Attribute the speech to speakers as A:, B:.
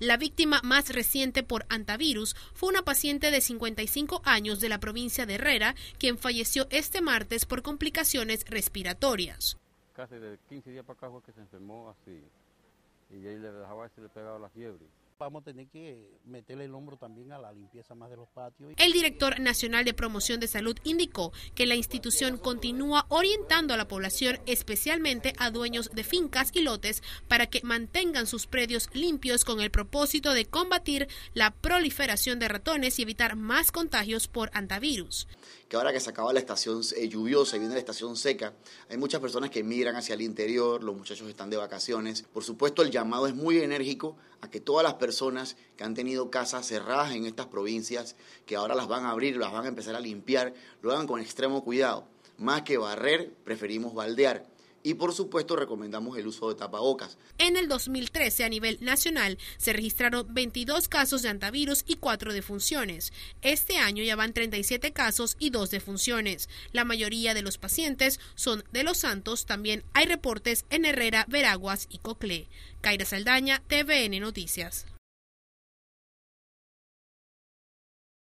A: La víctima más reciente por antivirus fue una paciente de 55 años de la provincia de Herrera, quien falleció este martes por complicaciones respiratorias.
B: Casi de 15 días para acá fue que se enfermó así, y ahí le dejaba y le pegaba la fiebre. Vamos a tener que meterle el hombro también a la limpieza más de los patios. El
A: director nacional de promoción de salud indicó que la institución continúa orientando a la población, especialmente a dueños de fincas y lotes, para que mantengan sus predios limpios con el propósito de combatir la proliferación de ratones y evitar más contagios por antivirus.
C: Que ahora que se acaba la estación eh, lluviosa y viene la estación seca, hay muchas personas que migran hacia el interior, los muchachos están de vacaciones. Por supuesto, el llamado es muy enérgico a que todas las personas personas que han tenido casas cerradas en estas provincias, que ahora las van a abrir, las van a empezar a limpiar, lo hagan con extremo cuidado. Más que barrer, preferimos baldear y por supuesto recomendamos el uso de tapabocas.
A: En el 2013 a nivel nacional se registraron 22 casos de antivirus y 4 defunciones. Este año ya van 37 casos y 2 defunciones. La mayoría de los pacientes son de Los Santos, también hay reportes en Herrera, Veraguas y Coclé. Caira Saldaña, TVN Noticias.